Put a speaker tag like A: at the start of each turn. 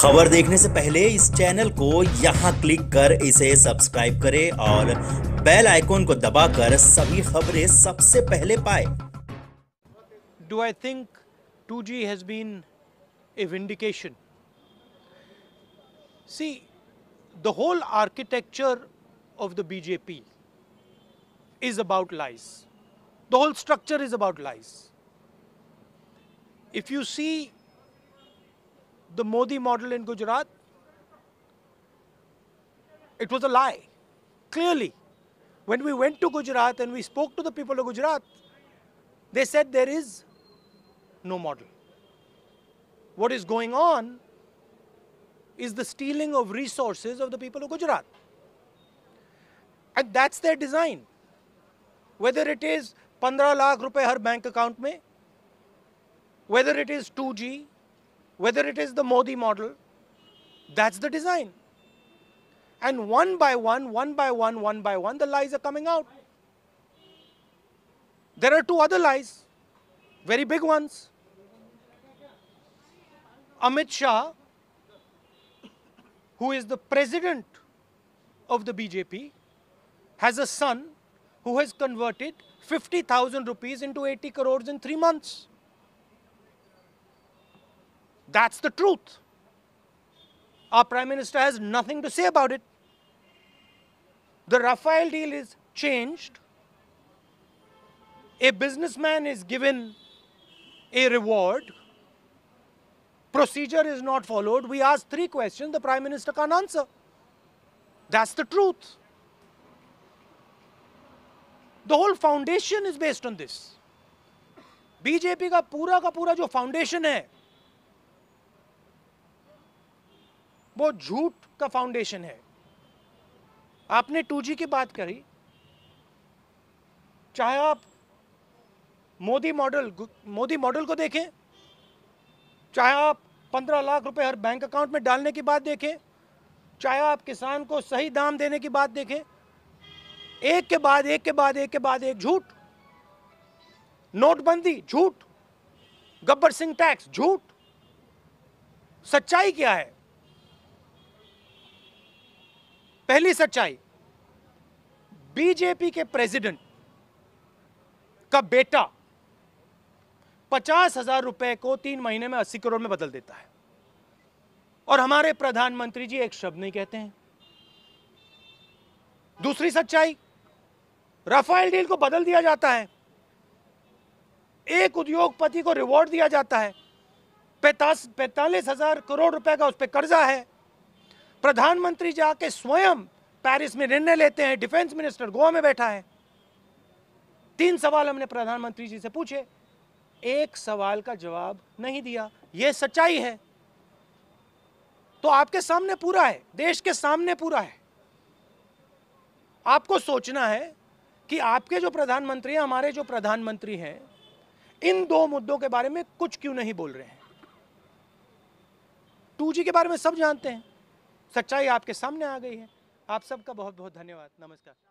A: खबर देखने से पहले इस चैनल को यहाँ क्लिक कर इसे सब्सक्राइब करें और बेल आइकॉन को दबाकर सभी खबरें सबसे पहले पाए do I think two G has been a vindication see the whole architecture of the BJP is about lies the whole structure is about lies if you see the Modi model in Gujarat? It was a lie, clearly. When we went to Gujarat and we spoke to the people of Gujarat, they said there is no model. What is going on is the stealing of resources of the people of Gujarat. And that's their design. Whether it is 15 lakh rupee her bank account mein, whether it is 2G, whether it is the Modi model, that's the design. And one by one, one by one, one by one, the lies are coming out. There are two other lies, very big ones. Amit Shah, who is the president of the BJP, has a son who has converted 50,000 rupees into 80 crores in three months. That's the truth. Our Prime Minister has nothing to say about it. The Rafael deal is changed. A businessman is given a reward. Procedure is not followed. We ask three questions, the Prime Minister can't answer. That's the truth. The whole foundation is based on this. BJP ka pura ka pura jo foundation hai. वो झूठ का foundation है आपने 2G की बात करी चाहे आप मोदी मॉडल मोदी मॉडल को देखें चाहे आप पंद्रह लाख रुपए हर बैंक अकाउंट में डालने की बात देखें चाहे आप किसान को सही दाम देने की बात देखें एक के बाद एक के बाद एक के बाद एक झूठ नोटबंदी झूठ गब्बर सिंह टैक्स झूठ सच्चाई क्या है पहली सच्चाई बीजेपी के प्रेसिडेंट का बेटा पचास हजार रुपए को तीन महीने में अस्सी करोड़ में बदल देता है और हमारे प्रधानमंत्री जी एक शब्द नहीं कहते हैं दूसरी सच्चाई राफेल डील को बदल दिया जाता है एक उद्योगपति को रिवॉर्ड दिया जाता है पैतालीस हजार करोड़ रुपए का उस पर कर्जा है प्रधानमंत्री जाके स्वयं पेरिस में निर्णय लेते हैं डिफेंस मिनिस्टर गोवा में बैठा है तीन सवाल हमने प्रधानमंत्री जी से पूछे एक सवाल का जवाब नहीं दिया यह सच्चाई है तो आपके सामने पूरा है देश के सामने पूरा है आपको सोचना है कि आपके जो प्रधानमंत्री हैं हमारे जो प्रधानमंत्री हैं इन दो मुद्दों के बारे में कुछ क्यों नहीं बोल रहे हैं टू के बारे में सब जानते हैं सच्चाई आपके सामने आ गई है आप सबका बहुत बहुत धन्यवाद नमस्कार